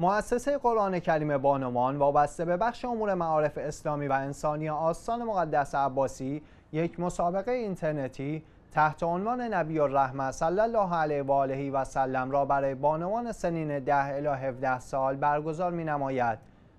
مؤسسه قرآن کریم بانوان وابسته به بخش امور معارف اسلامی و انسانی آستان مقدس عباسی یک مسابقه اینترنتی تحت عنوان نبی الرحمه صلی الله علیه و آله و سلم را برای بانوان سنین 10 الی 17 سال برگزار می نماید.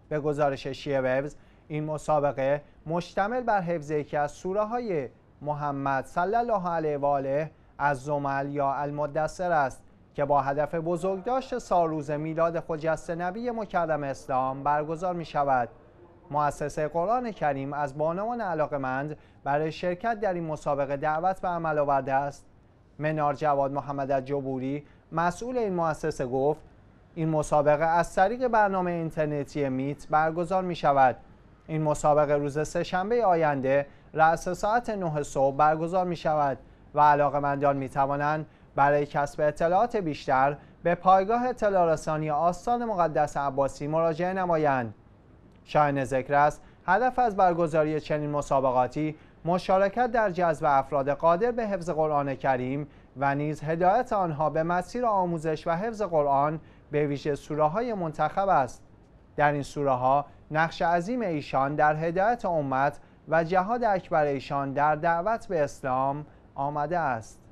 به گزارش شیوبز این مسابقه مشتمل بر حفظ یکی از سوره های محمد صلی الله علیه و آله از زمل یا المدثر است که با هدف بزرگداشت سالروز میلاد خجست نبی مکرم اسلام برگزار می شود. مؤسسه قرآن کریم از بانوان علاقمند برای شرکت در این مسابقه دعوت به عمل آورده است. منار جواد محمد جبوری مسئول این مؤسسه گفت این مسابقه از طریق برنامه اینترنتی میت برگزار می شود. این مسابقه روز سهشنبه آینده رأس ساعت 9 صبح برگزار می شود و علاقمندان می توانند برای کسب اطلاعات بیشتر به پایگاه اطلاع آستان مقدس عباسی مراجعه نمایند. شاین ذکر است هدف از برگزاری چنین مسابقاتی مشارکت در جذب افراد قادر به حفظ قرآن کریم و نیز هدایت آنها به مسیر آموزش و حفظ قرآن به ویژه سوره های منتخب است. در این سوره ها نقش عظیم ایشان در هدایت امت و جهاد اکبر ایشان در دعوت به اسلام آمده است.